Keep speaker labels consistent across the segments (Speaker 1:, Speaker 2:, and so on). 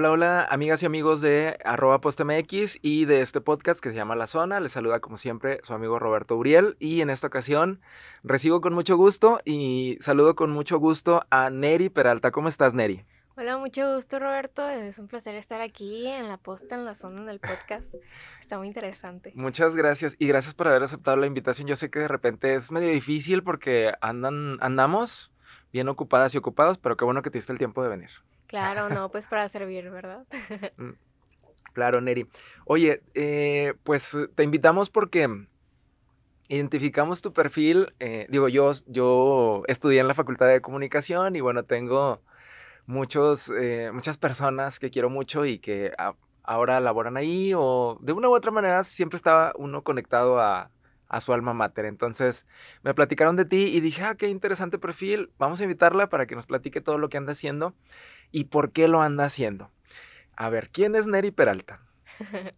Speaker 1: Hola, hola, amigas y amigos de arroba postmx y de este podcast que se llama La Zona. Les saluda como siempre su amigo Roberto Uriel y en esta ocasión recibo con mucho gusto y saludo con mucho gusto a Neri Peralta. ¿Cómo estás, Neri?
Speaker 2: Hola, mucho gusto Roberto. Es un placer estar aquí en la posta, en la zona del podcast. Está muy interesante.
Speaker 1: Muchas gracias y gracias por haber aceptado la invitación. Yo sé que de repente es medio difícil porque andan, andamos bien ocupadas y ocupados, pero qué bueno que te diste el tiempo de venir.
Speaker 2: Claro, no, pues para servir, ¿verdad?
Speaker 1: Mm, claro, Neri. Oye, eh, pues te invitamos porque identificamos tu perfil. Eh, digo, yo, yo estudié en la Facultad de Comunicación y bueno, tengo muchos, eh, muchas personas que quiero mucho y que ahora laboran ahí o de una u otra manera siempre estaba uno conectado a, a su alma mater. Entonces me platicaron de ti y dije, ah, qué interesante perfil, vamos a invitarla para que nos platique todo lo que anda haciendo y por qué lo anda haciendo. A ver, ¿quién es Neri Peralta?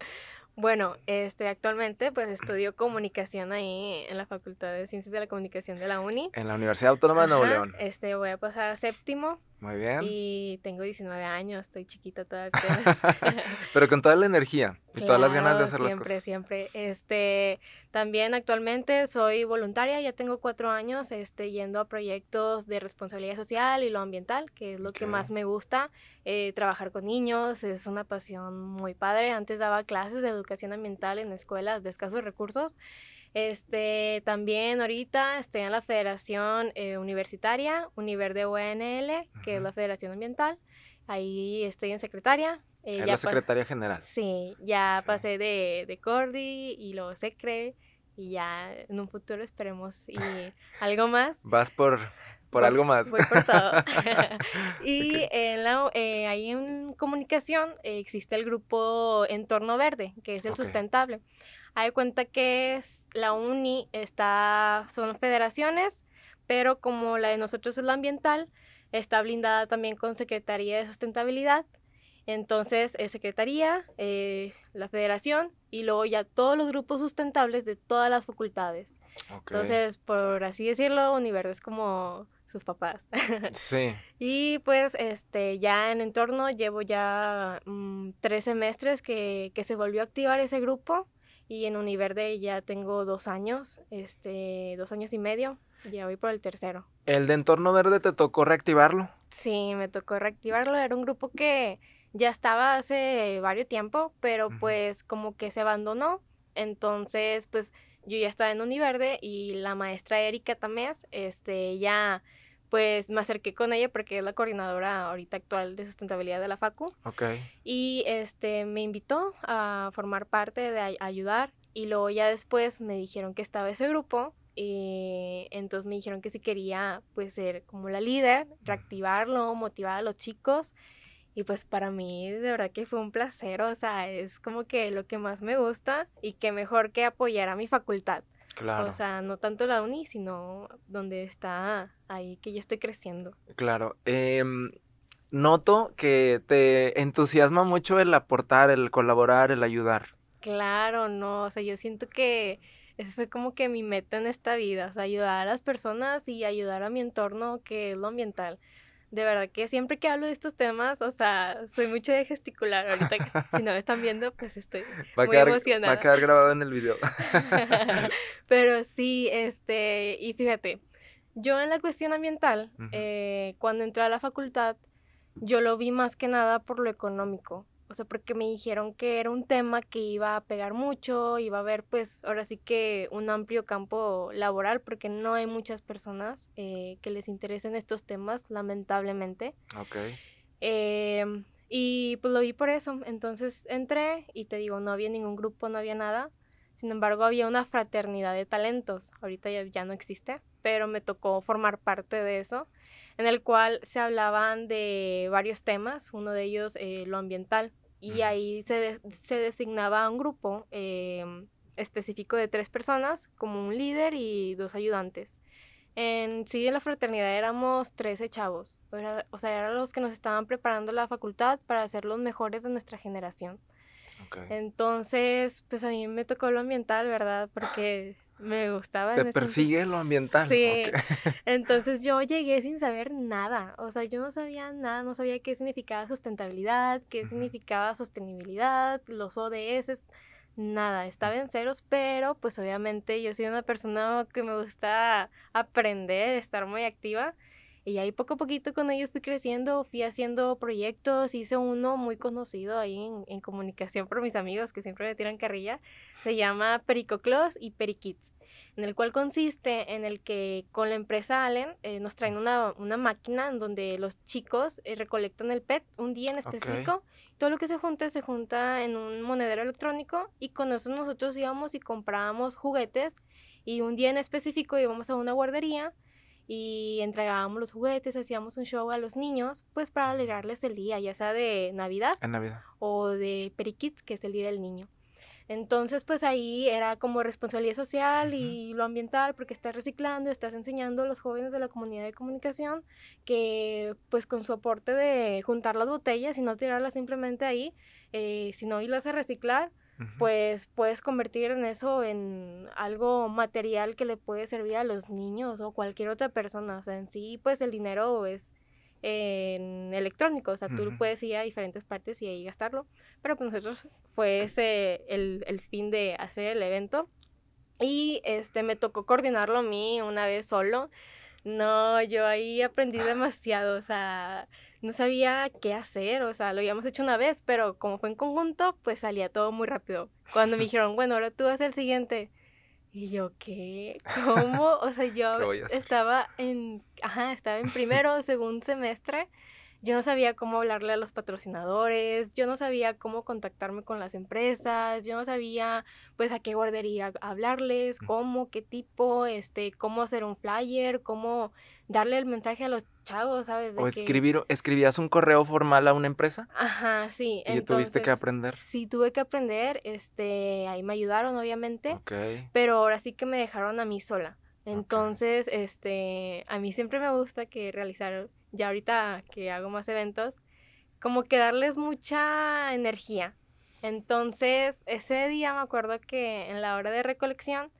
Speaker 2: Bueno, este, actualmente pues estudio comunicación ahí en la Facultad de Ciencias de la Comunicación de la UNI.
Speaker 1: En la Universidad Autónoma de Nuevo León.
Speaker 2: Este, voy a pasar a séptimo muy bien. Y tengo 19 años, estoy chiquita todavía.
Speaker 1: Pero con toda la energía y todas las ganas de hacer las cosas.
Speaker 2: Siempre, siempre. Este, también actualmente soy voluntaria, ya tengo cuatro años este, yendo a proyectos de responsabilidad social y lo ambiental, que es lo que más me gusta. Eh, trabajar con niños es una pasión muy padre. Antes daba clases de educación ambiental en escuelas de escasos recursos. Este, también ahorita estoy en la Federación eh, Universitaria, Univer de UNL, que es la Federación Ambiental. Ahí estoy en secretaria. Eh, la secretaria general. Sí, ya pasé de, de Cordi y lo Secre y ya en un futuro esperemos y algo más.
Speaker 1: Vas por, algo más. Voy por
Speaker 2: y en eh, ahí en comunicación existe el grupo Entorno Verde, que es el sustentable. Hay cuenta que la uni está, son federaciones, pero como la de nosotros es la ambiental, está blindada también con Secretaría de Sustentabilidad. Entonces Secretaría, eh, la Federación y luego ya todos los grupos sustentables de todas las facultades.
Speaker 1: Entonces,
Speaker 2: por así decirlo, Univerde es como sus papás. Sí. y pues este, ya en entorno llevo ya mm, tres semestres que, que se volvió a activar ese grupo y en Univerde ya tengo dos años, este, dos años y medio, ya voy por el tercero.
Speaker 1: ¿El de Entorno Verde te tocó reactivarlo?
Speaker 2: Sí, me tocó reactivarlo. Era un grupo que ya estaba hace varios tiempo, pero pues como que se abandonó. Entonces, pues yo ya estaba en Univerde y la maestra Erika Tamés, este, ya pues me acerqué con ella porque es la coordinadora ahorita actual de sustentabilidad de la FACU. Ok. Y este, me invitó a formar parte, de a ayudar. Y luego ya después me dijeron que estaba ese grupo y entonces me dijeron que si quería pues ser como la líder, reactivarlo, motivar a los chicos. Y pues para mí de verdad que fue un placer, o sea, es como que lo que más me gusta y que mejor que apoyar a mi facultad. Claro. O sea, no tanto la uni, sino donde está ahí que yo estoy creciendo.
Speaker 1: Claro. Em, noto que te entusiasma mucho el aportar, el colaborar, el ayudar.
Speaker 2: Claro, no, o sea, yo siento que eso fue como que mi meta en esta vida, o sea, ayudar a las personas y ayudar a mi entorno que es lo ambiental de verdad que siempre que hablo de estos temas, o sea, soy mucho de gesticular. Ahorita, si no me están viendo, pues estoy va muy Va a quedar
Speaker 1: grabado en el video.
Speaker 2: Pero sí, este, y fíjate, yo en la cuestión ambiental, eh, cuando entré a la facultad, yo lo vi más que nada por lo económico o sea, porque me dijeron que era un tema que iba a pegar mucho, iba a haber pues ahora sí que un amplio campo laboral, porque no hay muchas personas eh, que les interesen estos temas, lamentablemente. Ah, ok. Em, y pues lo vi por eso, entonces entré y te digo, no había ningún grupo, no había nada, sin embargo había una fraternidad de talentos, ahorita ya, no existe, pero me tocó formar parte de eso en el cual se hablaban de varios temas, uno de ellos eh, lo ambiental y ahí se, designaba un grupo em, específico de tres personas, como un líder y dos ayudantes. En sí, en la fraternidad éramos 13 chavos, o sea, eran los que nos estaban preparando la facultad para ser los mejores de nuestra generación. Entonces, pues a mí me tocó lo ambiental, ¿verdad? Porque me gustaba. Te persigue
Speaker 1: lo ambiental. Sí.
Speaker 2: Entonces yo llegué sin saber nada. O sea, yo no sabía nada, no sabía qué significaba sustentabilidad, qué significaba sostenibilidad, los ODS, nada. Estaba en ceros, pero pues obviamente yo soy una persona que me gusta aprender, estar muy activa. Y ahí poco a poquito con ellos fui creciendo, fui haciendo proyectos, hice uno muy conocido ahí en, comunicación por mis amigos que siempre me tiran carrilla, se llama Pericoclos y Periquits, en el cual consiste en el que con la empresa Allen eh, nos traen una, máquina en donde los chicos eh, recolectan el PET un día en específico, todo lo que se junta se junta en un monedero electrónico y con eso nosotros íbamos y comprábamos juguetes y un día en específico íbamos a una guardería y entregábamos los juguetes, hacíamos un show a los niños, pues para alegrarles el día, ya sea de Navidad, o de Periquits, que es el Día del Niño. Entonces, pues ahí era como responsabilidad social y lo ambiental, porque estás reciclando, estás enseñando a los jóvenes de la comunidad de comunicación que, pues con su aporte de juntar las botellas y no tirarlas simplemente ahí, eh, sino irlas a reciclar, pues puedes convertir en eso en algo material que le puede servir a los niños o cualquier otra persona. O sea, en sí, pues el dinero es en electrónico, o sea, tú puedes ir a diferentes partes y ahí gastarlo, pero con pues, nosotros fue ese el, fin de hacer el evento y este me tocó coordinarlo a mí una vez solo. No, yo ahí aprendí demasiado, o sea, no sabía qué hacer, o sea, lo habíamos hecho una vez, pero como fue en conjunto, pues salía todo muy rápido. Cuando me dijeron, bueno, ahora tú haces el siguiente. Y yo, ¿qué? ¿Cómo? O sea, yo estaba en, ajá, estaba en primero, segundo semestre. Yo no sabía cómo hablarle a los patrocinadores, yo no sabía cómo contactarme con las empresas, yo no sabía pues a qué guardería hablarles, cómo, qué tipo, este, cómo hacer un flyer, cómo darle el mensaje a los chavos, ¿sabes? o escribir,
Speaker 1: escribías un correo formal a una empresa.
Speaker 2: Ajá, sí. Y tuviste que aprender. Sí, tuve que aprender, este, ahí me ayudaron, obviamente. Ok. Pero ahora sí que me dejaron a mí sola. Entonces, este, a mí siempre me gusta que realizar, ya ahorita que hago más eventos, como que darles mucha energía. Entonces, ese día me acuerdo que en la hora de recolección,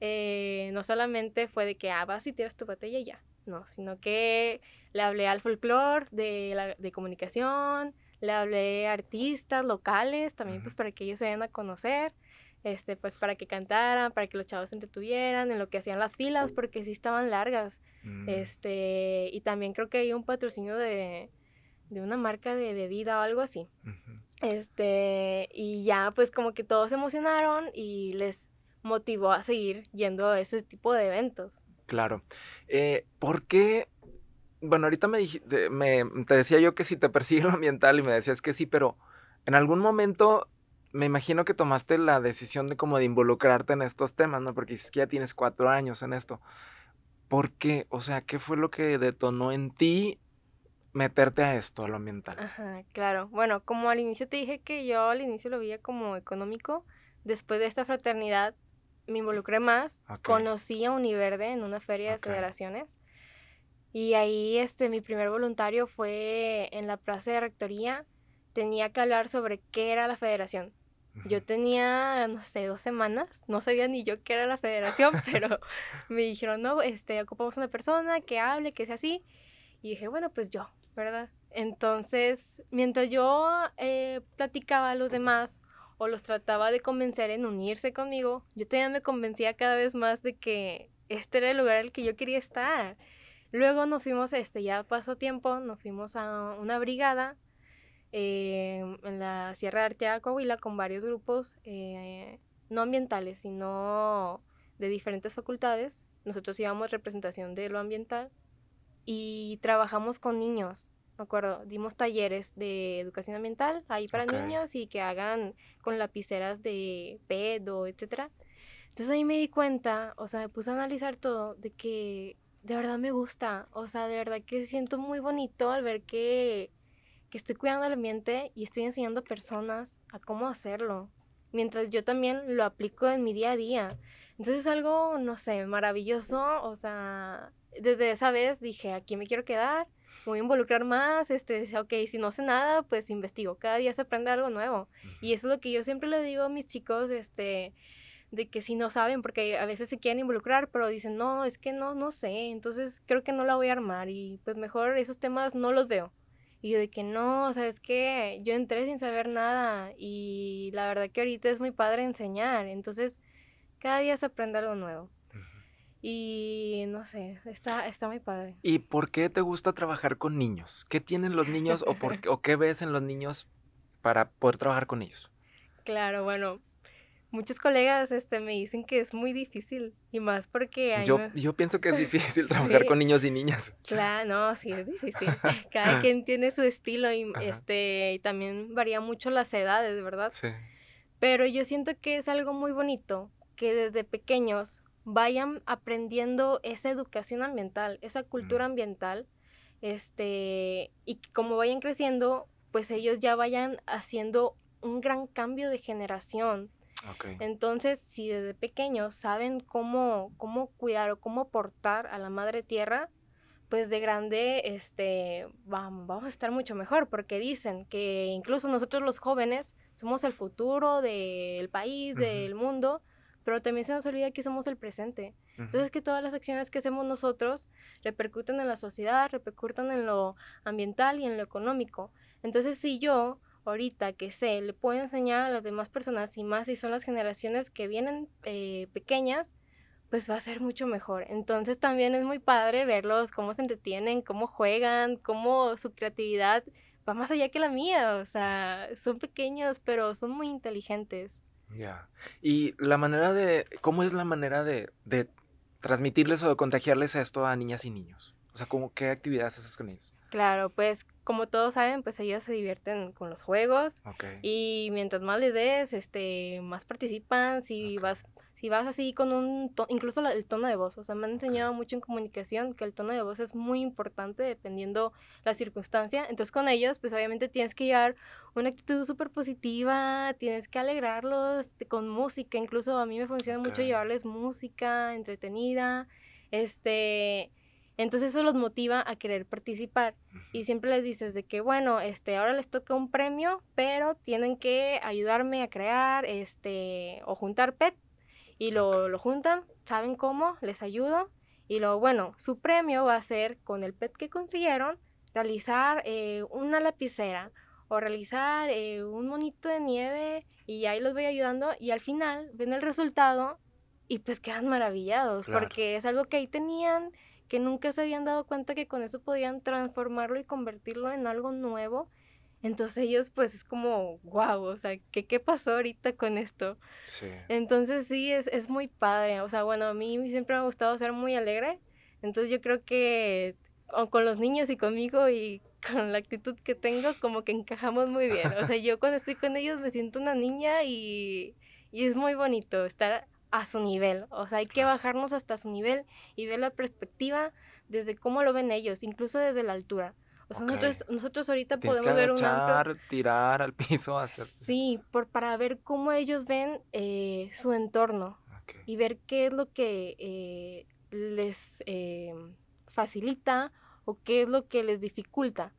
Speaker 2: eh, no solamente fue de que, ah, vas y tiras tu botella y ya, no, sino que le hablé al folclore de, comunicación, le hablé a artistas locales también, pues para que ellos se den a conocer, este, pues para que cantaran, para que los chavos se entretuvieran, en lo que hacían las filas, porque sí estaban largas. Mm. Este, y también creo que hay un patrocinio de, de una marca de bebida o algo así. Este, y ya pues como que todos se emocionaron y les motivó a seguir yendo a ese tipo de eventos.
Speaker 1: Claro. Eh, ¿Por qué? Bueno, ahorita me, te decía yo que si te persigue lo ambiental y me decías que sí, pero en algún momento me imagino que tomaste la decisión de como de involucrarte en estos temas, ¿no? Porque dices que ya tienes cuatro años en esto. ¿Por qué? O sea, ¿qué fue lo que detonó en ti meterte a esto, a lo ambiental?
Speaker 2: Ajá, claro. Bueno, como al inicio te dije que yo al inicio lo veía como económico, después de esta fraternidad me involucré más. Conocí a Univerde en una feria de federaciones. Y ahí este, mi primer voluntario fue en la plaza de rectoría. Tenía que hablar sobre qué era la federación. Yo tenía, no sé, dos semanas, no sabía ni yo qué era la federación, pero me dijeron, no, este, ocupamos una persona que hable, que sea así. Y dije, bueno, pues yo, ¿verdad? Entonces, mientras yo eh, platicaba a los demás o los trataba de convencer en unirse conmigo, yo todavía me convencía cada vez más de que este era el lugar al que yo quería estar. Luego nos fuimos, este, ya pasó tiempo, nos fuimos a una brigada eh, en la Sierra de Arteaga, Coahuila, con varios grupos, eh, no ambientales, sino de diferentes facultades. Nosotros íbamos representación de lo ambiental y trabajamos con niños me acuerdo, dimos talleres de educación ambiental ahí para niños y que hagan con lapiceras de pedo, etcétera. Entonces ahí me di cuenta, o sea, me puse a analizar todo de que de verdad me gusta, o sea, de verdad que siento muy bonito al ver que, que estoy cuidando el ambiente y estoy enseñando a personas a cómo hacerlo, mientras yo también lo aplico en mi día a día. Entonces es algo, no sé, maravilloso, o sea, desde esa vez dije, aquí me quiero quedar voy a involucrar más, este, ok, si no sé nada, pues investigo, cada día se aprende algo nuevo. Y eso es lo que yo siempre le digo a mis chicos, este, de que si no saben, porque a veces se quieren involucrar, pero dicen, no, es que no, no sé, entonces creo que no la voy a armar y pues mejor esos temas no los veo. Y de que no, o sea, es que yo entré sin saber nada y la verdad que ahorita es muy padre enseñar, entonces cada día se aprende algo nuevo. Y no sé, está, está muy padre.
Speaker 1: ¿Y por qué te gusta trabajar con niños? ¿Qué tienen los niños o, por, o qué ves en los niños para poder trabajar con ellos?
Speaker 2: Claro, bueno, muchos colegas este, me dicen que es muy difícil y más porque... yo, yo pienso que es difícil trabajar con niños y niñas. Claro, no, sí, es difícil. Cada quien tiene su estilo y, este, y también varía mucho las edades, ¿verdad? Sí. Pero yo siento que es algo muy bonito que desde pequeños vayan aprendiendo esa educación ambiental, esa mm. cultura ambiental, este, y como vayan creciendo, pues ellos ya vayan haciendo un gran cambio de generación. Entonces, si desde pequeños saben cómo, cómo cuidar o cómo aportar a la madre tierra, pues de grande este, vamos, vamos a estar mucho mejor, porque dicen que incluso nosotros los jóvenes somos el futuro del país, del mundo, pero también se nos olvida que somos el presente. Entonces que todas las acciones que hacemos nosotros repercuten en la sociedad, repercutan en lo ambiental y en lo económico. Entonces si yo ahorita que sé, le puedo enseñar a las demás personas y más si son las generaciones que vienen eh, pequeñas, pues va a ser mucho mejor. Entonces también es muy padre verlos, cómo se entretienen, cómo juegan, cómo su creatividad va más allá que la mía. O sea, son pequeños, pero son muy inteligentes.
Speaker 1: Ya. Y la manera de, ¿cómo es la manera de, de, transmitirles o de contagiarles esto a niñas y niños? O sea, ¿cómo, ¿qué actividades haces con ellos?
Speaker 2: Claro, pues como todos saben, pues ellos se divierten con los juegos. Okay. Y mientras más les des, este, más participan. Si vas si vas así con un, incluso el tono de voz, o sea, me han enseñado mucho en comunicación que el tono de voz es muy importante dependiendo la circunstancia, entonces con ellos pues obviamente tienes que llevar una actitud súper positiva, tienes que alegrarlos con música, incluso a mí me funciona mucho llevarles música entretenida, este... Entonces eso los motiva a querer participar y siempre les dices de que bueno, este ahora les toca un premio, pero tienen que ayudarme a crear este o juntar PET y lo, juntan, saben cómo, les ayudo y lo bueno, su premio va a ser con el PET que consiguieron realizar eh, una lapicera o realizar eh, un monito de nieve y ahí los voy ayudando y al final ven el resultado y pues quedan maravillados porque es algo que ahí tenían que nunca se habían dado cuenta que con eso podían transformarlo y convertirlo en algo nuevo entonces ellos pues es como, guau, o sea, ¿qué, pasó ahorita con esto? Sí. Entonces sí, es, muy padre. O sea, bueno, a mí siempre me ha gustado ser muy alegre. Entonces yo creo que con los niños y conmigo y con la actitud que tengo, como que encajamos muy bien. O sea, yo cuando estoy con ellos me siento una niña y, y es muy bonito estar a su nivel. O sea, hay que bajarnos hasta su nivel y ver la perspectiva desde cómo lo ven ellos, incluso desde la altura nosotros, nosotros ahorita podemos ver un
Speaker 1: tirar al piso, hacer...
Speaker 2: Sí, para ver cómo ellos ven eh, su entorno y ver qué es lo que eh, les eh, facilita o qué es lo que les dificulta.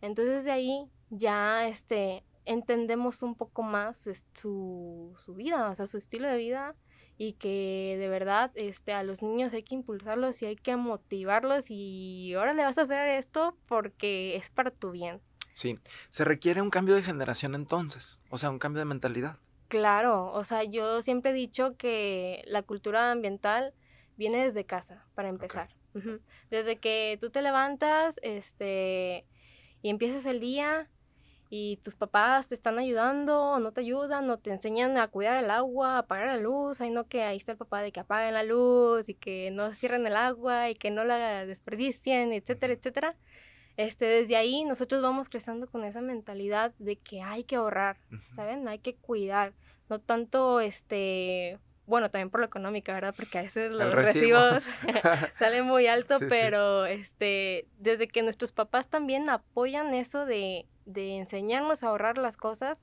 Speaker 2: Entonces de ahí ya este, entendemos un poco más este, su, su, vida, o sea, su estilo de vida y que de verdad este, a los niños hay que impulsarlos y hay que motivarlos y ahora le vas a hacer esto porque es para tu bien.
Speaker 1: Sí, se requiere un cambio de generación entonces, o sea, un cambio de mentalidad.
Speaker 2: Claro, o sea, yo siempre he dicho que la cultura ambiental viene desde casa, para empezar. Desde que tú te levantas este, y empiezas el día, y tus papás te están ayudando, o no te ayudan, o te enseñan a cuidar el agua, a apagar la luz, ahí no que ahí está el papá de que apaguen la luz y que no cierren el agua y que no la desperdicien, etcétera, etcétera. Este, desde ahí nosotros vamos creciendo con esa mentalidad de que hay que ahorrar, ¿saben? Hay que cuidar, no tanto este, bueno, también por lo económico, ¿verdad? Porque a veces los recibos salen muy alto, pero este, desde que nuestros papás también apoyan eso de de enseñarnos a ahorrar las cosas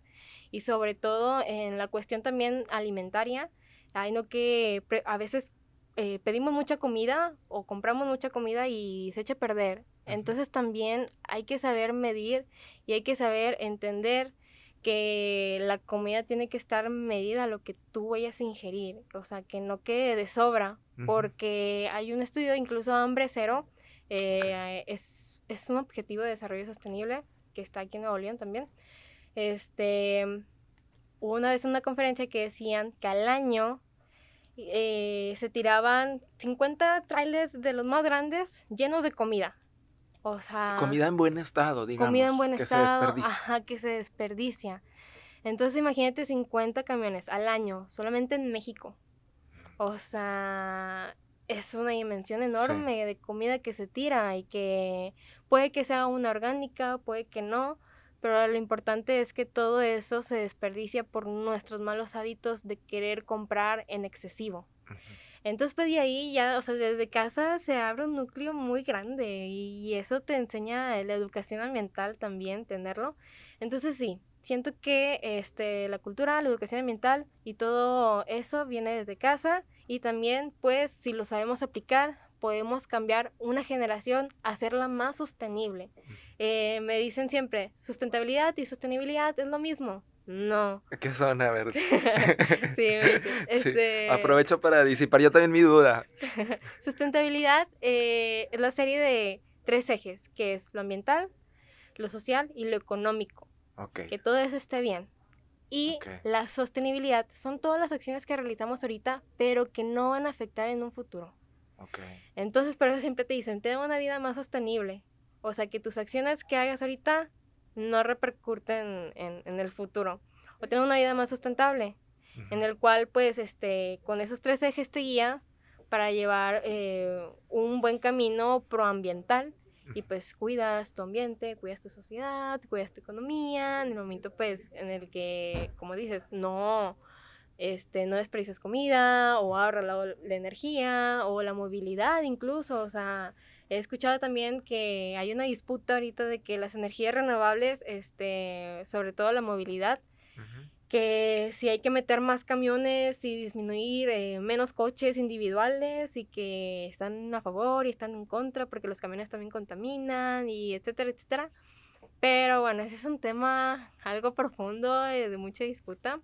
Speaker 2: y sobre todo en la cuestión también alimentaria, hay no que a veces eh, pedimos mucha comida o compramos mucha comida y se echa a perder. Entonces también hay que saber medir y hay que saber entender que la comida tiene que estar medida a lo que tú vayas a ingerir, o sea, que no quede de sobra, porque hay un estudio, incluso hambre cero, eh, es, un objetivo de desarrollo sostenible, que está aquí en Nuevo León también, este, hubo una vez una conferencia que decían que al año eh, se tiraban 50 trailers de los más grandes llenos de comida. O sea, comida
Speaker 1: en buen estado, digamos. Comida en buen que estado. Se desperdicia. Ajá,
Speaker 2: que se desperdicia. Entonces imagínate 50 camiones al año, solamente en México. O sea, es una dimensión enorme de comida que se tira y que puede que sea una orgánica, puede que no, pero lo importante es que todo eso se desperdicia por nuestros malos hábitos de querer comprar en excesivo. Entonces, pues de ahí ya, o sea, desde casa se abre un núcleo muy grande y eso te enseña la educación ambiental también, tenerlo. Entonces, sí, siento que este, la cultura, la educación ambiental y todo eso viene desde casa y también, pues, si lo sabemos aplicar, podemos cambiar una generación, hacerla más sostenible. Eh, me dicen siempre, sustentabilidad y sostenibilidad es lo mismo. No.
Speaker 1: ¿Qué son? A ver. Este, aprovecho para disipar yo también mi duda.
Speaker 2: sustentabilidad eh, es la serie de tres ejes, que es lo ambiental, lo social y lo económico. Que todo eso esté bien. Y la sostenibilidad son todas las acciones que realizamos ahorita, pero que no van a afectar en un futuro. Entonces, por eso siempre te dicen, ten una vida más sostenible. O sea, que tus acciones que hagas ahorita no repercuten en, el futuro. O ten una vida más sustentable, en el cual, pues, este, con esos tres ejes te guías para llevar eh, un buen camino proambiental y pues cuidas tu ambiente, cuidas tu sociedad, cuidas tu economía, en el momento pues en el que, como dices, no, este, no desperdicias comida o ahorra la, energía o la movilidad incluso, o sea, he escuchado también que hay una disputa ahorita de que las energías renovables, este, sobre todo la movilidad, que si hay que meter más camiones y disminuir eh, menos coches individuales y que están a favor y están en contra porque los camiones también contaminan y etcétera, etcétera. Pero bueno, ese es un tema algo profundo eh, de mucha disputa.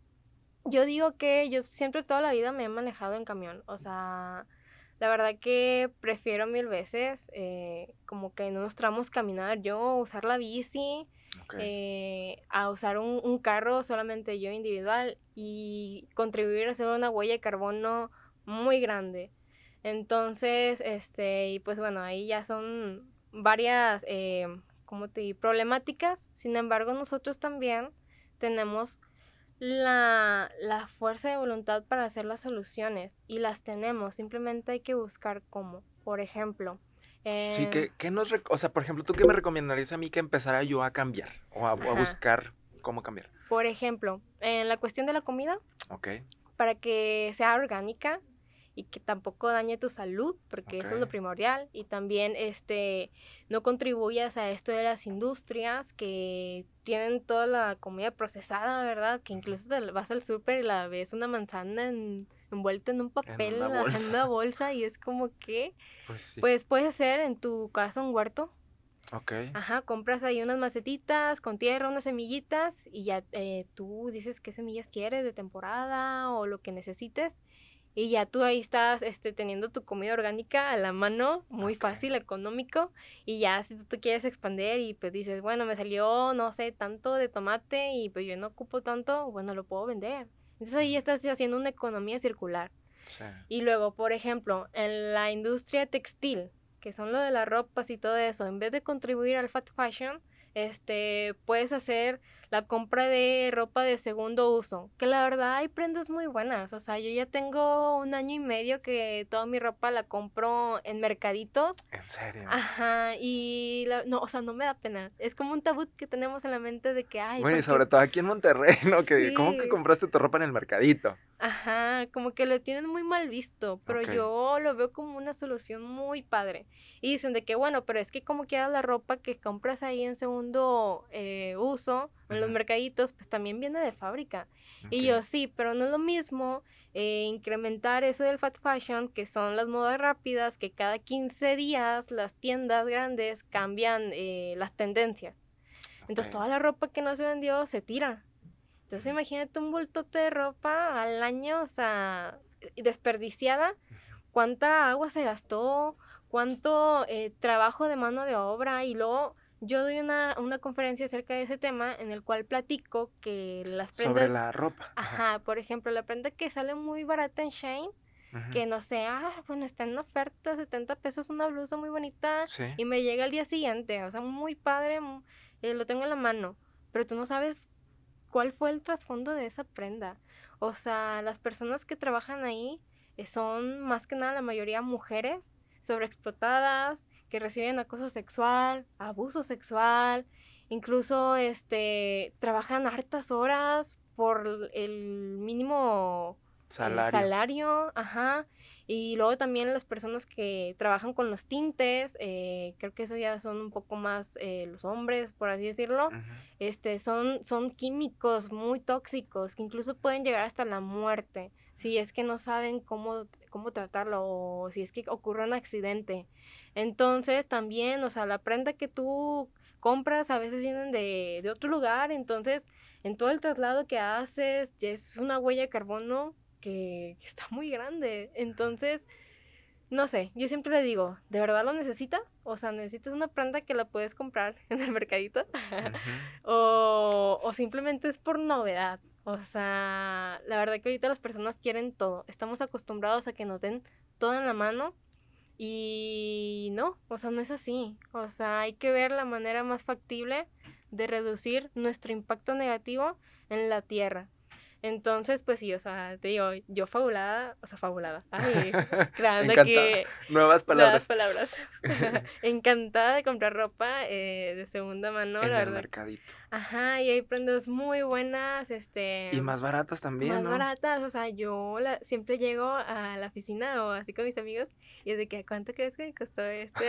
Speaker 2: Yo digo que yo siempre toda la vida me he manejado en camión, o sea, la verdad que prefiero mil veces eh, como que no nos tramos caminar yo, usar la bici eh, a usar un, carro solamente yo individual y contribuir a hacer una huella de carbono muy grande. Entonces, este, y pues bueno, ahí ya son varias, eh, como te problemáticas. Sin embargo, nosotros también tenemos la, la, fuerza de voluntad para hacer las soluciones y las tenemos, simplemente hay que buscar cómo. Por ejemplo, sí, eh, que,
Speaker 1: que nos, o sea, por ejemplo, ¿tú qué me recomendarías a mí que empezara yo a cambiar o a, buscar cómo cambiar?
Speaker 2: Por ejemplo, en la cuestión de la comida, para que sea orgánica y que tampoco dañe tu salud, porque eso es lo primordial, y también este, no contribuyas a esto de las industrias que tienen toda la comida procesada, ¿verdad? Que incluso te vas al súper y la ves una manzana en envuelta en un papel, en una, bolsa. y es como que, pues, pues, puedes hacer en tu casa un huerto, Ok. Ajá, compras ahí unas macetitas con tierra, unas semillitas y ya eh, tú dices qué semillas quieres de temporada o lo que necesites y ya tú ahí estás este, teniendo tu comida orgánica a la mano, muy fácil, económico y ya si tú te quieres expandir y pues dices, bueno, me salió no sé tanto de tomate y pues yo no ocupo tanto, bueno, lo puedo vender. Entonces ahí estás haciendo una economía circular. Y luego, por ejemplo, en la industria textil, que son lo de las ropas y todo eso, en vez de contribuir al fat fashion, este, puedes hacer la compra de ropa de segundo uso, que la verdad hay prendas muy buenas, o sea, yo ya tengo un año y medio que toda mi ropa la compro en mercaditos. ¿En serio? Ajá, y no, o sea, no me da pena, es como un tabú que tenemos en la mente de que hay... Bueno, y sobre
Speaker 1: todo aquí en Monterrey, ¿no? Que, ¿Cómo que compraste tu ropa en el mercadito?
Speaker 2: Ajá, como que lo tienen muy mal visto, pero yo lo veo como una solución muy padre. Y dicen de que, bueno, pero es que como queda la ropa que compras ahí en segundo eh, uso, los mercaditos, pues también viene de fábrica. Y yo, sí, pero no es lo mismo eh, incrementar eso del fat fashion, que son las modas rápidas, que cada 15 días las tiendas grandes cambian eh, las tendencias. Entonces toda la ropa que no se vendió se tira. Entonces imagínate un bultote de ropa al año, o sea, eh, desperdiciada, cuánta agua se gastó, cuánto trabajo de mano de obra y luego yo doy una, conferencia acerca de ese tema en el cual platico que las prendas... Sobre la ropa. Ajá, por ejemplo, la prenda que sale muy barata en Shane, que no sé, ah, bueno, está en oferta, 70 pesos una blusa muy bonita, y me llega el día siguiente, o sea, muy padre, eh, lo tengo en la mano, pero tú no sabes cuál fue el trasfondo de esa prenda. O sea, las personas que trabajan ahí eh, son más que nada la mayoría mujeres sobreexplotadas, que reciben acoso sexual, abuso sexual, incluso este trabajan hartas horas por el mínimo eh, salario. ajá. Y luego también las personas que trabajan con los tintes, eh, creo que eso ya son un poco más eh, los hombres, por así decirlo, este, son, son químicos muy tóxicos que incluso pueden llegar hasta la muerte si es que no saben cómo cómo tratarlo o si es que ocurre un accidente. Entonces también, o sea, la prenda que tú compras a veces vienen de, otro lugar, entonces en todo el traslado que haces es una huella de carbono que está muy grande. Entonces, no sé, yo siempre le digo, ¿de verdad lo necesitas? O sea, necesitas una prenda que la puedes comprar en el mercadito. o, o, simplemente es por novedad. O sea, la verdad que ahorita las personas quieren todo. Estamos acostumbrados a que nos den todo en la mano y no, o sea, no es así. O sea, hay que ver la manera más factible de reducir nuestro impacto negativo en la Tierra. Entonces, pues sí, o sea, te digo, yo fabulada, o sea, fabulada, ay, creando que... Nuevas palabras. Nuevas palabras. Encantada de comprar ropa eh, de segunda mano, en mercadito. Ajá, y hay prendas muy buenas, este... Y más
Speaker 1: baratas también, Más baratas,
Speaker 2: o sea, yo siempre llego a la oficina o así con mis amigos y es de que, ¿cuánto crees que me costó este,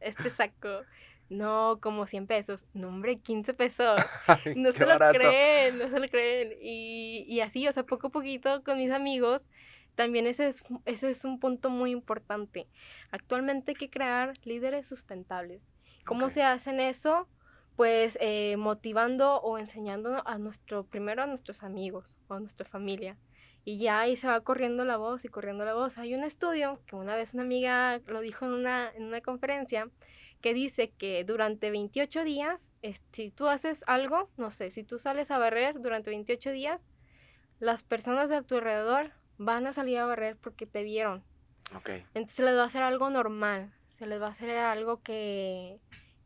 Speaker 2: este saco? no, como 100 pesos, no hombre, 15 pesos. no se lo creen, no se lo creen. Y, y, así, o sea, poco a poquito con mis amigos, también ese es, un punto muy importante. Actualmente hay que crear líderes sustentables. ¿Cómo se hacen eso? Pues eh, motivando o enseñando a nuestro, primero a nuestros amigos o a nuestra familia. Y ya ahí se va corriendo la voz y corriendo la voz. Hay un estudio que una vez una amiga lo dijo en una, en una conferencia que dice que durante 28 días, si tú haces algo, no sé, si tú sales a barrer durante 28 días, las personas de tu alrededor van a salir a barrer porque te vieron. Okay. Entonces se les va a hacer algo normal, se les va a hacer algo que,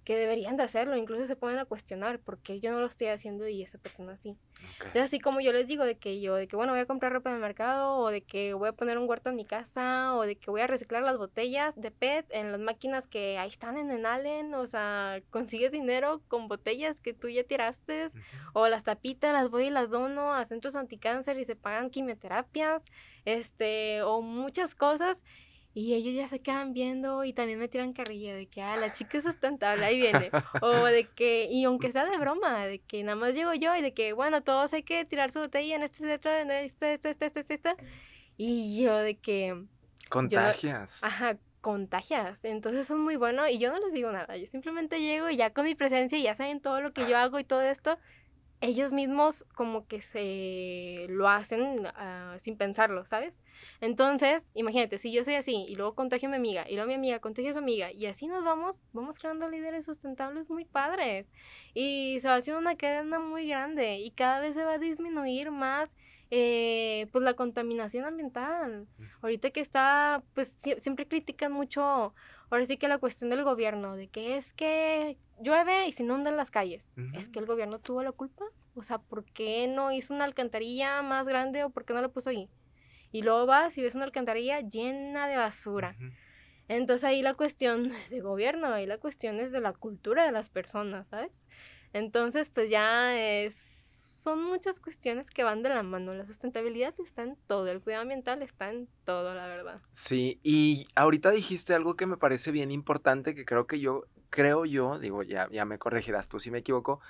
Speaker 2: que deberían de hacerlo, incluso se ponen a cuestionar porque yo no lo estoy haciendo y esa persona sí. Entonces, así como yo les digo de que yo, de que bueno, voy a comprar ropa en el mercado o de que voy a poner un huerto en mi casa o de que voy a reciclar las botellas de PET en las máquinas que ahí están en Enalen, Allen, o sea, consigues dinero con botellas que tú ya tiraste o las tapitas, las voy y las dono a centros anticáncer y se pagan quimioterapias, este, o muchas cosas y ellos ya se quedan viendo y también me tiran carrilla de que, ah, la chica es sustentable, ahí viene. O de que, y aunque sea de broma, de que nada más llego yo y de que, bueno, todos hay que tirar su botella en este centro, en este, este, este, este, este. Y yo de que...
Speaker 1: Contagias.
Speaker 2: ajá, contagias. Entonces son muy buenos y yo no les digo nada. Yo simplemente llego y ya con mi presencia y ya saben todo lo que yo hago y todo esto ellos mismos como que se lo hacen ah, sin pensarlo, ¿sabes? Entonces, imagínate, si yo soy así y luego contagio a mi amiga y luego mi amiga contagia a su amiga y así nos vamos, vamos creando líderes sustentables muy padres y se va haciendo una cadena muy grande y cada vez se va a disminuir más eh, pues la contaminación ambiental. Ahorita que está, pues siempre critican mucho ahora sí que la cuestión del gobierno, de que es que llueve y se inundan las calles. ¿Es que el gobierno tuvo la culpa? O sea, ¿por qué no hizo una alcantarilla más grande o por qué no la puso ahí? Y luego vas y ves una alcantarilla llena de basura. Entonces ahí la cuestión no es de gobierno, ahí la cuestión es de la cultura de las personas, ¿sabes? Entonces, pues ya es son muchas cuestiones que van de la mano. La sustentabilidad está en todo, el cuidado ambiental está en todo, la verdad.
Speaker 1: Sí, y ahorita dijiste algo que me parece bien importante, que creo que yo, creo yo, digo, ya, ya me corregirás tú si me equivoco,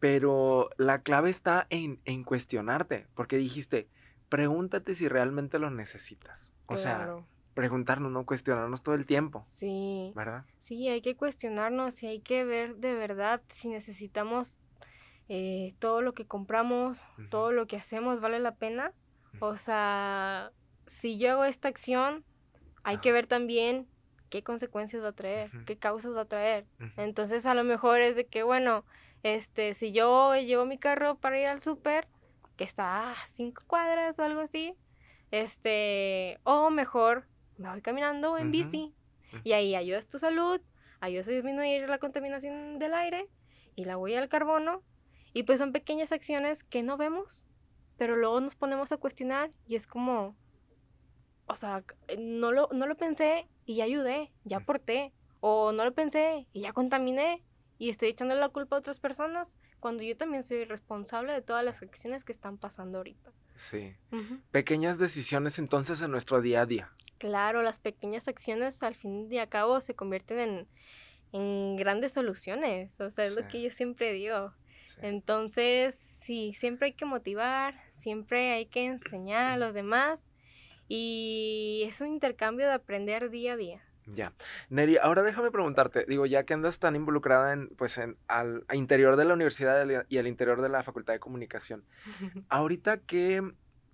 Speaker 1: pero la clave está en, en cuestionarte, porque dijiste, pregúntate si realmente lo necesitas. O sea, preguntarnos, no cuestionarnos todo el tiempo. Sí. ¿Verdad?
Speaker 2: Sí, hay que cuestionarnos y hay que ver de verdad si necesitamos eh, todo lo que compramos, todo lo que hacemos vale la pena. O sea, si yo hago esta acción, hay que ver también qué consecuencias va a traer, qué causas va a traer. Entonces a lo mejor es de que, bueno, este, si yo llevo mi carro para ir al super que está a cinco cuadras o algo así, este, o mejor me voy caminando en bici y ahí ayudas tu salud, ayudas a disminuir la contaminación del aire y la huella del carbono y pues son pequeñas acciones que no vemos, pero luego nos ponemos a cuestionar y es como, o sea, eh, no lo, no lo pensé y ya ayudé, ya aporté, o no lo pensé y ya contaminé y estoy echando la culpa a otras personas cuando yo también soy responsable de todas las acciones que están pasando ahorita.
Speaker 1: Sí. Pequeñas decisiones entonces en nuestro día a día.
Speaker 2: Claro, las pequeñas acciones al fin y al cabo se convierten en, grandes soluciones. O sea, es lo que yo siempre digo. Entonces, sí, siempre hay que motivar, siempre hay que enseñar a los demás y es un intercambio de aprender día a día.
Speaker 1: Ya. Neri, ahora déjame preguntarte, digo, ya que andas tan involucrada en, pues, en, al interior de la universidad y al interior de la Facultad de Comunicación, ahorita qué,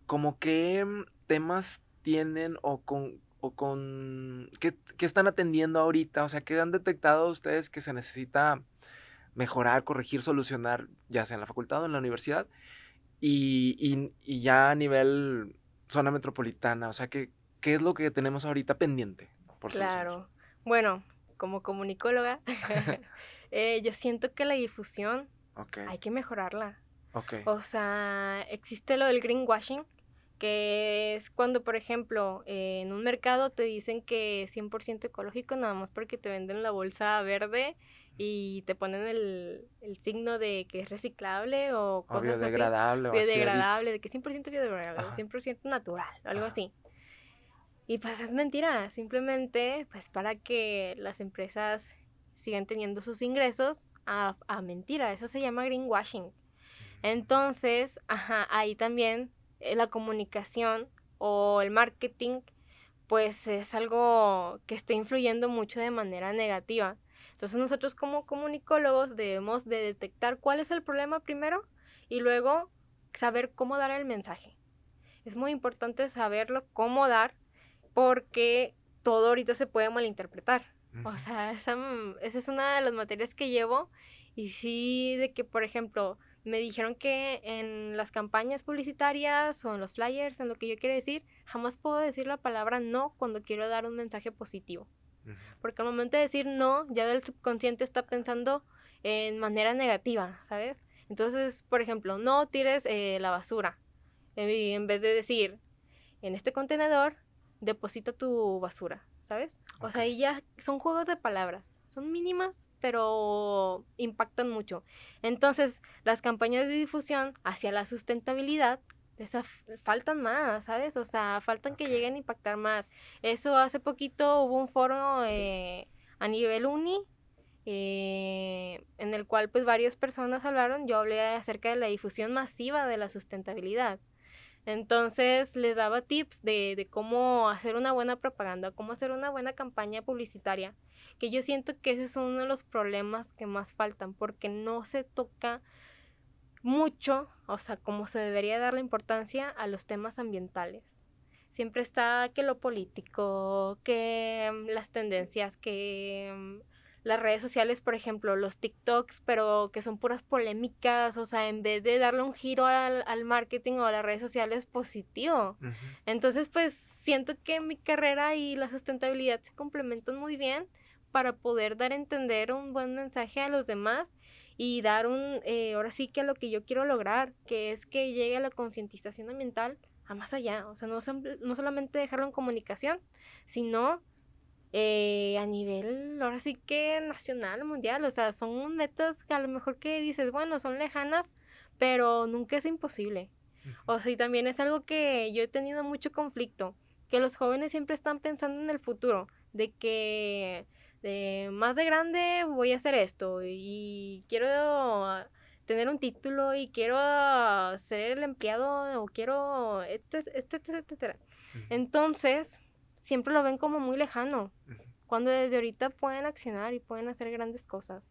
Speaker 1: como qué temas tienen o con, o con, qué, qué están atendiendo ahorita, o sea, qué han detectado ustedes que se necesita mejorar, corregir, solucionar, ya sea en la facultad o en la universidad, y, y, ya a nivel zona metropolitana, o sea, ¿qué, qué es lo que tenemos ahorita pendiente? Por claro,
Speaker 2: bueno, como comunicóloga, eh, yo siento que la difusión hay que mejorarla. Okay. O sea, existe lo del greenwashing, que es cuando, por ejemplo, en un mercado te dicen que es 100% ecológico nada más porque te venden la bolsa verde y te ponen el, signo de que es reciclable o cosas biodegradable, biodegradable, de que es 100% biodegradable, 100% natural, algo así. Y pues es mentira, simplemente pues para que las empresas sigan teniendo sus ingresos a, ah, ah, mentira, eso se llama greenwashing. Mm. Entonces, ajá, ahí también eh, la comunicación o el marketing, pues es algo que está influyendo mucho de manera negativa. Entonces nosotros como comunicólogos debemos de detectar cuál es el problema primero y luego saber cómo dar el mensaje. Es muy importante saberlo, cómo dar, porque todo ahorita se puede malinterpretar. O sea, esa, mm, esa es una de las materias que llevo y sí de que, por ejemplo, me dijeron que en las campañas publicitarias o en los flyers, en lo que yo quiero decir, jamás puedo decir la palabra no cuando quiero dar un mensaje positivo. Porque al momento de decir no, ya el subconsciente está pensando en manera negativa, ¿sabes? Entonces, por ejemplo, no tires eh, la basura. Eh, en vez de decir, en este contenedor, deposita tu basura, ¿sabes? O sea, ya son juegos de palabras. Son mínimas, pero impactan mucho. Entonces, las campañas de difusión hacia la sustentabilidad les faltan más, ¿sabes? O sea, faltan que lleguen a impactar más. Eso hace poquito hubo un foro eh, a nivel uni eh, en el cual pues varias personas hablaron. Yo hablé acerca de la difusión masiva de la sustentabilidad. Entonces les daba tips de, de, cómo hacer una buena propaganda, cómo hacer una buena campaña publicitaria, que yo siento que ese es uno de los problemas que más faltan, porque no se toca mucho, o sea, como se debería dar la importancia a los temas ambientales. Siempre está que lo político, que mm, las tendencias, que mm, las redes sociales, por ejemplo, los TikToks, pero que son puras polémicas, o sea, en vez de darle un giro al, marketing o a las redes sociales positivo. Entonces, pues siento que mi carrera y la sustentabilidad se complementan muy bien para poder dar a entender un buen mensaje a los demás y dar un, eh, ahora sí que lo que yo quiero lograr, que es que llegue a la concientización ambiental a más allá, o sea, no, no solamente dejarlo en comunicación, sino eh, a nivel, ahora sí que nacional, mundial, o sea, son metas que a lo mejor que dices, bueno, son lejanas, pero nunca es imposible. O sea, y también es algo que yo he tenido mucho conflicto, que los jóvenes siempre están pensando en el futuro, de que este, más de grande voy a hacer esto y quiero ah, tener un título y quiero ah, ser el empleado o quiero, este, este, Entonces, siempre lo ven como muy lejano, cuando desde ahorita pueden accionar y pueden hacer grandes cosas.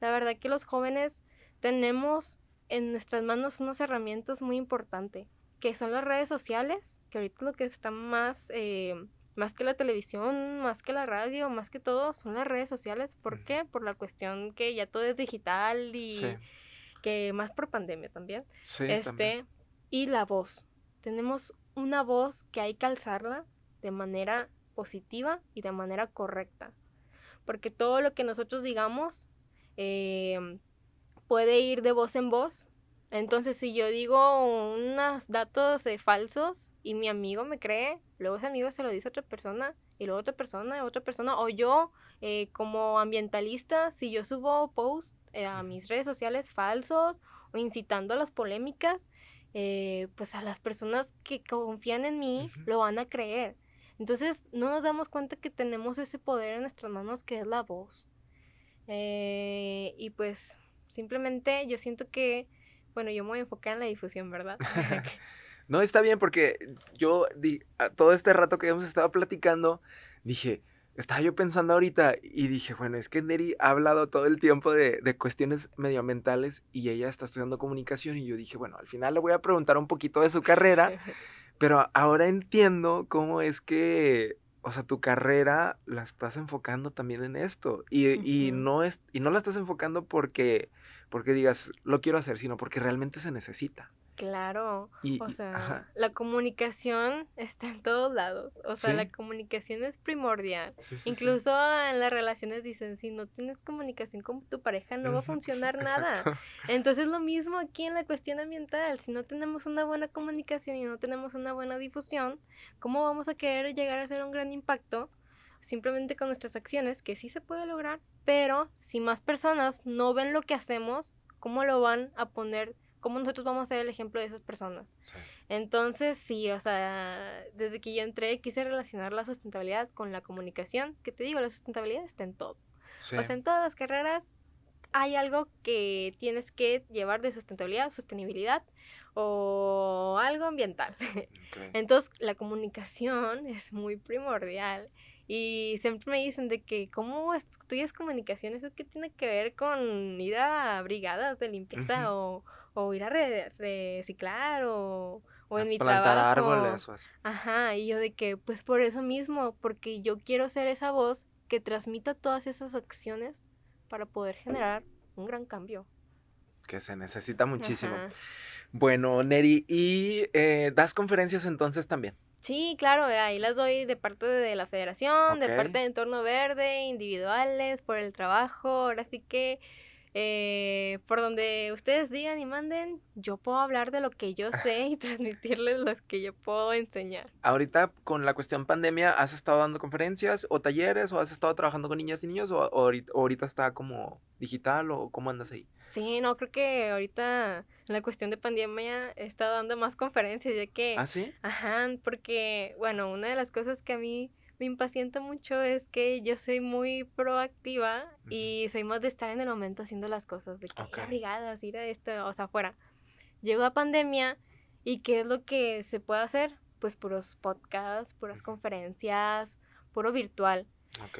Speaker 2: La verdad que los jóvenes tenemos en nuestras manos unas herramientas muy importantes, que son las redes sociales, que ahorita lo que está más... Eh, más que la televisión, más que la radio, más que todo, son las redes sociales. ¿Por qué? Por la cuestión que ya todo es digital y que más por pandemia también. este, y la voz. Tenemos una voz que hay que alzarla de manera positiva y de manera correcta. Porque todo lo que nosotros digamos em, puede ir de voz en voz entonces, si yo digo unos datos eh, falsos y mi amigo me cree, luego ese amigo se lo dice a otra persona, y luego otra persona, otra persona, o yo eh, como ambientalista, si yo subo posts eh, a mis redes sociales falsos o incitando a las polémicas, pues a las personas que confían en mí lo van a creer. Entonces, no nos damos cuenta que tenemos ese poder en nuestras manos que es la voz. y pues simplemente yo siento que bueno, yo me voy a enfocar en la difusión, ¿verdad?
Speaker 1: no, está bien porque yo todo este rato que hemos estado platicando, dije, estaba yo pensando ahorita y dije, bueno, es que Neri ha hablado todo el tiempo de, cuestiones medioambientales y ella está estudiando comunicación y yo dije, bueno, al final le voy a preguntar un poquito de su carrera, pero ahora entiendo cómo es que, o sea, tu carrera la estás enfocando también en esto y, y no, es, y no la estás enfocando porque porque digas, lo quiero hacer, sino porque realmente se necesita.
Speaker 2: Claro, o sea, la comunicación está en todos lados, o sea, la comunicación es primordial. Incluso en las relaciones dicen, si no tienes comunicación con tu pareja no va a funcionar nada. Entonces lo mismo aquí en la cuestión ambiental, si no tenemos una buena comunicación y no tenemos una buena difusión, ¿cómo vamos a querer llegar a hacer un gran impacto simplemente con nuestras acciones, que sí se puede lograr, pero si más personas no ven lo que hacemos, ¿cómo lo van a poner? ¿Cómo nosotros vamos a ser el ejemplo de esas personas? Entonces, sí, o sea, desde que yo entré quise relacionar la sustentabilidad con la comunicación, que te digo, la sustentabilidad está en todo. O sea, en todas las carreras hay algo que tienes que llevar de sustentabilidad, sostenibilidad o algo ambiental. Entonces, la comunicación es muy primordial y siempre me dicen de que, ¿cómo estudias comunicación? ¿Eso qué tiene que ver con ir a brigadas de limpieza o, ir a reciclar o, o en mi trabajo? árboles o eso. Ajá, y yo de que, pues por eso mismo, porque yo quiero ser esa voz que transmita todas esas acciones para poder generar un gran cambio.
Speaker 1: Que se necesita muchísimo. Bueno, Neri, ¿y eh, das conferencias entonces también?
Speaker 2: Sí, claro, eh, ahí las doy de parte de la federación, de parte de Entorno Verde, individuales, por el trabajo, ahora sí que eh, por donde ustedes digan y manden, yo puedo hablar de lo que yo sé y transmitirles lo que yo puedo enseñar.
Speaker 1: Ahorita con la cuestión pandemia, ¿has estado dando conferencias o talleres o has estado trabajando con niñas y niños o, ahorita está como digital o cómo andas ahí?
Speaker 2: Sí, no, creo que ahorita en la cuestión de pandemia he estado dando más conferencias, ya que... ¿Ah, sí? Ajá, porque, bueno, una de las cosas que a mí me impacienta mucho es que yo soy muy proactiva y soy más de estar en el momento haciendo las cosas, de que ir a ir a esto, o sea, fuera. Llegó la pandemia y ¿qué es lo que se puede hacer? Pues puros podcasts, puras conferencias, puro virtual.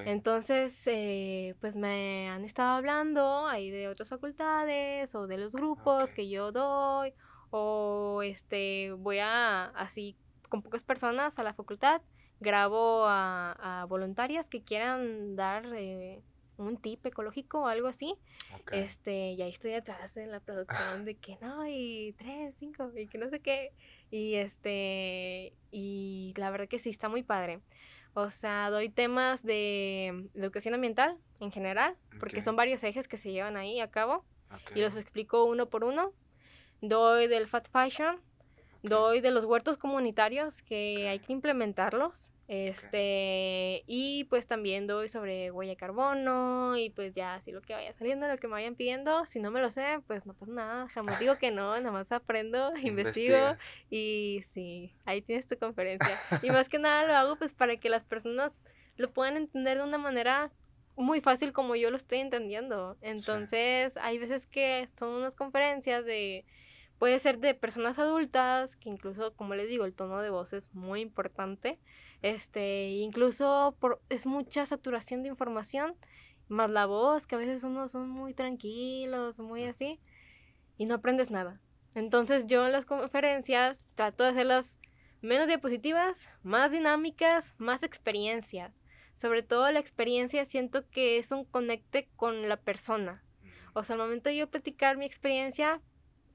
Speaker 2: Entonces, eh, pues me han estado hablando ahí de otras facultades o de los grupos que yo doy o este voy a así con pocas personas a la facultad grabo a, voluntarias que quieran dar eh, un tip ecológico o algo así. Este, y ahí estoy atrás en la producción de que no, hay tres, cinco, y que no sé qué. Y este, y la verdad que sí, está muy padre. O sea, doy temas de educación ambiental en general, porque son varios ejes que se llevan ahí a cabo. Y los explico uno por uno. Doy del fat fashion, Doy de los huertos comunitarios que hay que implementarlos. Este, y pues también doy sobre huella de carbono y pues ya así lo que vaya saliendo, lo que me vayan pidiendo, si no me lo sé, pues no pasa nada, jamás digo que no, nada más aprendo, investigo y sí, ahí tienes tu conferencia. y más que nada lo hago pues para que las personas lo puedan entender de una manera muy fácil como yo lo estoy entendiendo. Entonces, hay veces que son unas conferencias de Puede ser de personas adultas, que incluso, como les digo, el tono de voz es muy importante. Este, incluso por, es mucha saturación de información, más la voz, que a veces uno son muy tranquilos, muy así, y no aprendes nada. Entonces yo en las conferencias trato de hacerlas menos diapositivas, más dinámicas, más experiencias. Sobre todo la experiencia siento que es un conecte con la persona. O sea, al momento de yo platicar mi experiencia,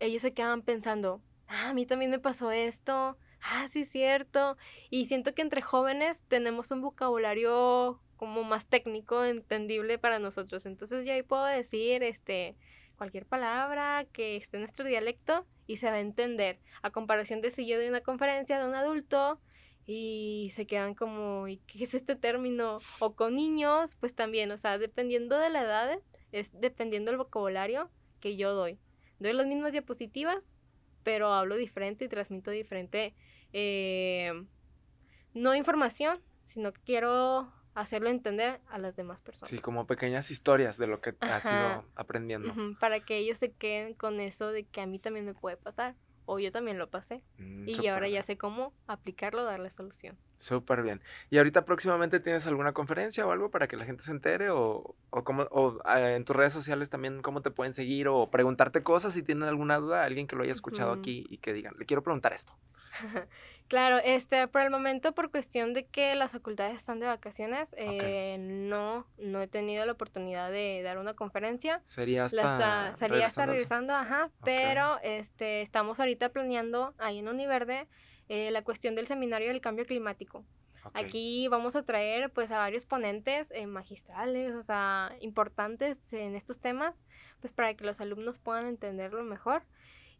Speaker 2: ellos se quedaban pensando, ah, a mí también me pasó esto, ah, sí, cierto. Y siento que entre jóvenes tenemos un vocabulario como más técnico, entendible para nosotros. Entonces yo ahí puedo decir, este, cualquier palabra que esté en nuestro dialecto y se va a entender. A comparación de si yo doy una conferencia de un adulto y se quedan como, ¿y qué es este término? O con niños, pues también, o sea, dependiendo de la edad, es dependiendo del vocabulario que yo doy doy las mismas diapositivas, pero hablo diferente y transmito diferente, eh, no información, sino que quiero hacerlo entender a las demás personas. Sí,
Speaker 1: como pequeñas historias de lo que has ido aprendiendo.
Speaker 2: para que ellos se queden con eso de que a mí también me puede pasar o yo también lo pasé.
Speaker 1: Mm, y ahora
Speaker 2: ya sé cómo aplicarlo, dar la solución.
Speaker 1: Súper bien. ¿Y ahorita próximamente tienes alguna conferencia o algo para que la gente se entere? ¿O, o, cómo, o ah, en tus redes sociales también cómo te pueden seguir o preguntarte cosas si tienen alguna duda? Alguien que lo haya escuchado aquí y que digan, le quiero preguntar esto.
Speaker 2: Claro, este, por el momento, por cuestión de que las facultades están de vacaciones, eh, no, no he tenido la oportunidad de dar una conferencia. Sería hasta, sería hasta regresando, ajá, pero este, estamos ahorita planeando ahí en Univerde eh, la cuestión del seminario del cambio climático. Aquí vamos a traer pues a varios ponentes eh, magistrales, o sea, importantes en estos temas, pues para que los alumnos puedan entenderlo mejor.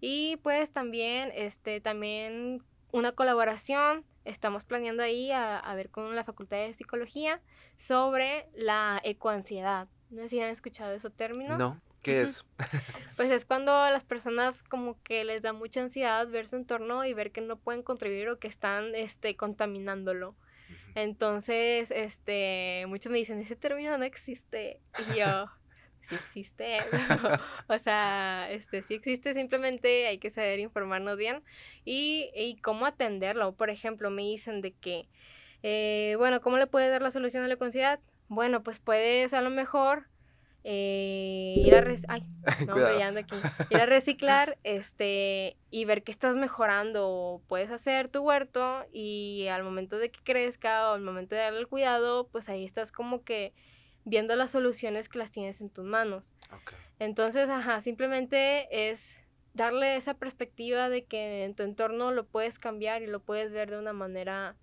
Speaker 2: Y pues también, este, también una colaboración, estamos planeando ahí a, ver con la Facultad de Psicología sobre la ecoansiedad. No sé si han escuchado esos término? No, ¿qué es? pues es cuando a las personas como que les da mucha ansiedad ver su entorno y ver que no pueden contribuir o que están este, contaminándolo. Entonces, este, muchos me dicen, ese término no existe. Y yo, existe, o sea, este sí existe, simplemente hay que saber informarnos bien y, y cómo atenderlo. Por ejemplo, me dicen de que, eh, bueno, ¿cómo le puedes dar la solución a la ansiedad Bueno, pues puedes a lo mejor eh, ir a mm. aquí. ir a reciclar este y ver qué estás mejorando puedes hacer tu huerto y al momento de que crezca o al momento de darle el cuidado pues ahí estás como que viendo las soluciones que las tienes en tus manos. Entonces, ajá, simplemente es darle esa perspectiva de que en tu entorno lo puedes cambiar y lo puedes ver de una manera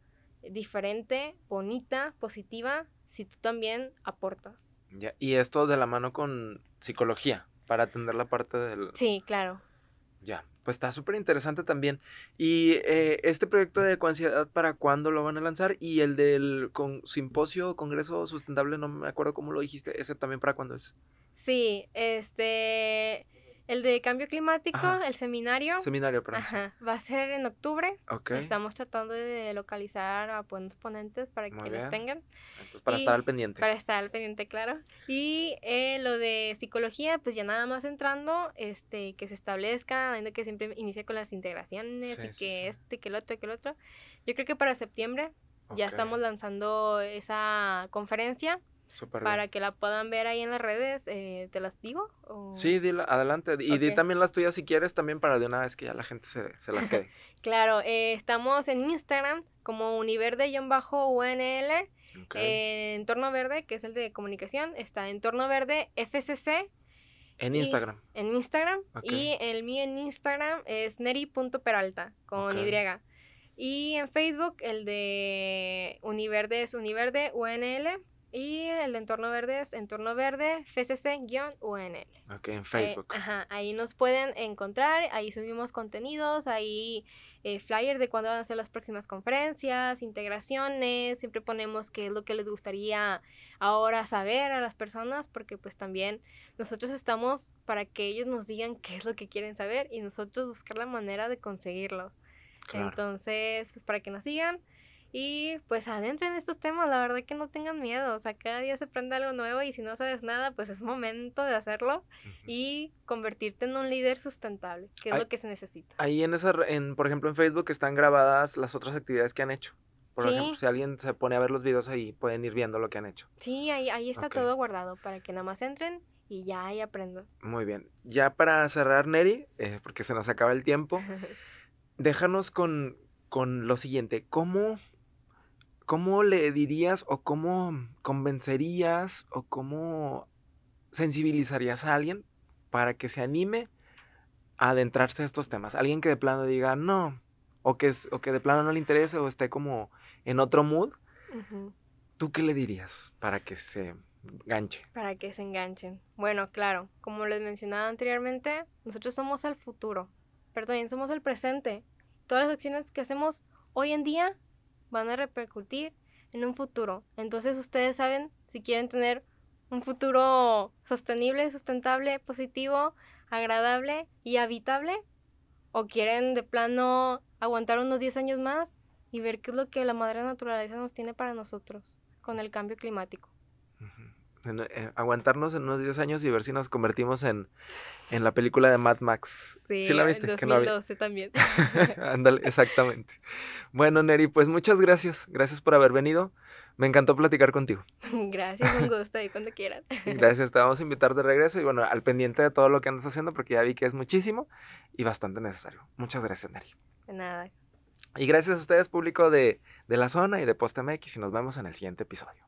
Speaker 2: diferente, bonita, positiva, si tú también aportas.
Speaker 1: Ya, y esto de la mano con psicología, para atender la parte del...
Speaker 2: Sí, claro.
Speaker 1: Ya, pues está súper interesante también. Y eh, este proyecto de Ecoansiedad, ¿para cuándo lo van a lanzar? Y el del con, simposio, congreso sustentable, no me acuerdo cómo lo dijiste, ese también para cuándo es.
Speaker 2: Sí, este, el de cambio climático, el seminario. Seminario, perdón. Va a ser en octubre. Estamos tratando de localizar a buenos ponentes para que tengan. para estar al pendiente. Para estar al pendiente, claro. Y eh, lo de psicología, pues ya nada más entrando, este, que se establezca, que siempre inicia con las integraciones y que este, que el otro, que el otro. Yo creo que para septiembre ya estamos lanzando esa conferencia para que la puedan ver ahí en las redes. Eh, ¿Te las digo? O... Sí,
Speaker 1: adelante. Y di también las tuyas si quieres, también para de una vez que ya la gente se, las quede.
Speaker 2: claro, eh, estamos en Instagram como univerde-unl. Eh, en Torno Entorno Verde, que es el de comunicación, está en Torno Verde FCC. En Instagram. En Instagram. Y el mío en Instagram es neri.peralta con Y. Y en Facebook el de Univerde es Univerde UNL y el de Entorno Verde es Entorno Verde FCC-UNL.
Speaker 1: Ok, en eh, Facebook.
Speaker 2: ajá, ahí nos pueden encontrar, ahí subimos contenidos, ahí eh, flyers de cuándo van a ser las próximas conferencias, integraciones, siempre ponemos qué es lo que les gustaría ahora saber a las personas, porque pues también nosotros estamos para que ellos nos digan qué es lo que quieren saber y nosotros buscar la manera de conseguirlo. Entonces, pues para que nos sigan. Y pues adentren estos temas, la verdad que no tengan miedo, o sea, cada día se aprende algo nuevo y si no sabes nada, pues es momento de hacerlo y convertirte en un líder sustentable, que es lo que se necesita.
Speaker 1: Ahí en esa, en, por ejemplo, en Facebook están grabadas las otras actividades que han hecho. Por ejemplo, si alguien se pone a ver los videos ahí, pueden ir viendo lo que han hecho.
Speaker 2: Sí, ahí, ahí está todo guardado para que nada más entren y ya ahí aprendan.
Speaker 1: Muy bien. Ya para cerrar, Neri, eh, porque se nos acaba el tiempo, déjanos con, con lo siguiente. ¿Cómo ¿cómo le dirías o cómo convencerías o cómo sensibilizarías a alguien para que se anime a adentrarse a estos temas? Alguien que de plano diga no, o que, o que de plano no le interese o esté como en otro mood, ¿tú qué le dirías para que se enganche?
Speaker 2: Para que se enganchen. Bueno, claro, como les mencionaba anteriormente, nosotros somos el futuro, pero también somos el presente. Todas las acciones que hacemos hoy en día van a repercutir en un futuro. Entonces ustedes saben, si quieren tener un futuro sostenible, sustentable, positivo, agradable y habitable, o quieren de plano aguantar unos 10 años más y ver qué es lo que la madre naturaleza nos tiene para nosotros con el cambio climático.
Speaker 1: Eh, aguantarnos en unos 10 años y ver si nos convertimos en, en la película de Mad Max. Sí, la viste? En 2012 también. Ándale, exactamente. Bueno, Neri, pues muchas gracias. Gracias por haber venido. Me encantó platicar contigo.
Speaker 2: Gracias, un gusto, ahí cuando quieran. Gracias,
Speaker 1: te vamos a invitar de regreso y bueno, al pendiente de todo lo que andas haciendo porque ya vi que es muchísimo y bastante necesario. Muchas gracias, Neri. De nada. Y gracias a ustedes, público de, de la zona y de Post y nos vemos en el siguiente episodio.